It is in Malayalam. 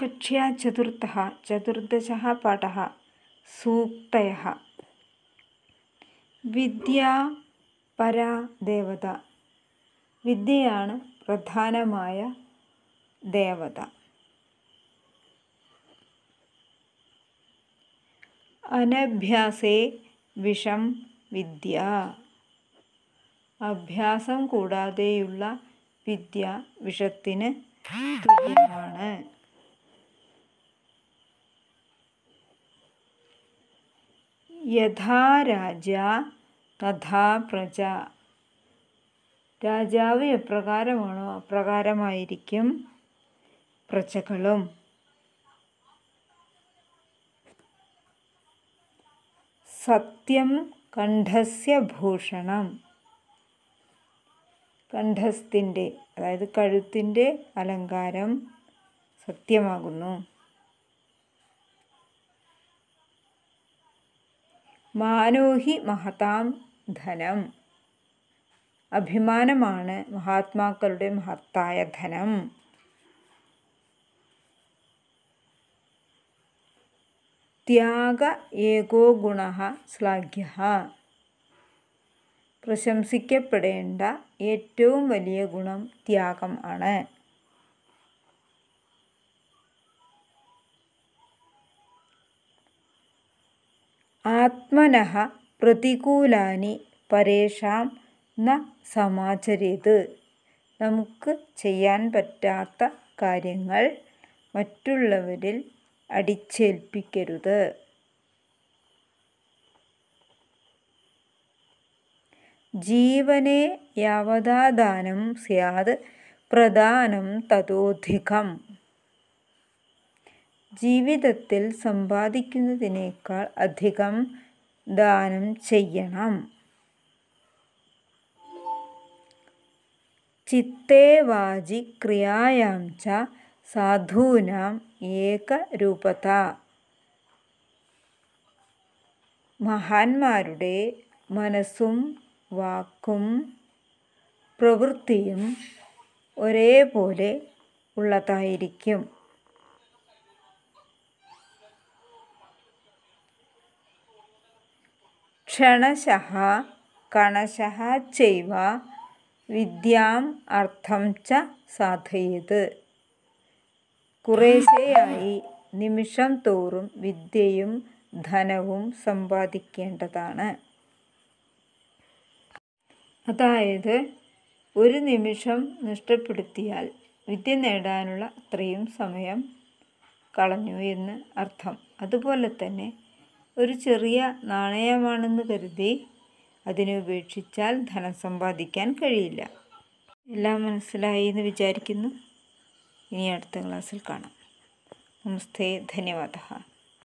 കക്ഷ്യാ ചതുർത്ഥ ചതുർദശ പാഠ സൂക്തയ വിദ്യ പരാ ദേവത വിദ്യയാണ് പ്രധാനമായ ദേവത അനഭ്യാസേ വിഷം വിദ്യ അഭ്യാസം കൂടാതെയുള്ള വിദ്യ വിഷത്തിന് തുല്യമാണ് യഥാ രാജ തഥാ പ്രജ രാജാവ് എപ്രകാരമാണോ അപ്രകാരമായിരിക്കും പ്രജകളും സത്യം കണ്ഠസ്യ ഭൂഷണം കണ്ഠസ്ഥിൻ്റെ അതായത് കഴുത്തിൻ്റെ അലങ്കാരം സത്യമാകുന്നു മാനോഹി മഹതാം ധനം അഭിമാനമാണ് മഹാത്മാക്കളുടെ മഹത്തായ ധനം ത്യാഗ ഏകോ ഗുണ ശ്ലാഘ്യ പ്രശംസിക്കപ്പെടേണ്ട ഏറ്റവും വലിയ ഗുണം ത്യാഗം ആണ് ആത്മനഃ പ്രതികൂലാനി പരേഷാം ന സമാചരിത് നമുക്ക് ചെയ്യാൻ പറ്റാത്ത കാര്യങ്ങൾ മറ്റുള്ളവരിൽ അടിച്ചേൽപ്പിക്കരുത് ജീവനെ യാവതാദാനം സ്യാത് പ്രധാനം തതോധികം ജീവിതത്തിൽ സമ്പാദിക്കുന്നതിനേക്കാൾ അധികം ദാനം ചെയ്യണം ചിത്തേ വാചി ക്രിയായാം ച സാധൂനാം ഏകരൂപത മഹാന്മാരുടെ മനസ്സും വാക്കും പ്രവൃത്തിയും ഒരേപോലെ ഉള്ളതായിരിക്കും ക്ഷണശ കണശ ചൈവ വിദ്യാം അർത്ഥം ച സാധയത് കുറേശ്ശേയായി നിമിഷം തോറും വിദ്യയും ധനവും സമ്പാദിക്കേണ്ടതാണ് അതായത് ഒരു നിമിഷം നഷ്ടപ്പെടുത്തിയാൽ വിദ്യ നേടാനുള്ള അത്രയും സമയം കളഞ്ഞു എന്ന് അർത്ഥം അതുപോലെ തന്നെ ഒരു ചെറിയ നാണയമാണെന്ന് കരുതി അതിനെ ഉപേക്ഷിച്ചാൽ ധനം സമ്പാദിക്കാൻ കഴിയില്ല എല്ലാം മനസ്സിലായി എന്ന് വിചാരിക്കുന്നു ഇനി അടുത്ത ക്ലാസ്സിൽ കാണാം നമസ്തേ ധന്യവാദ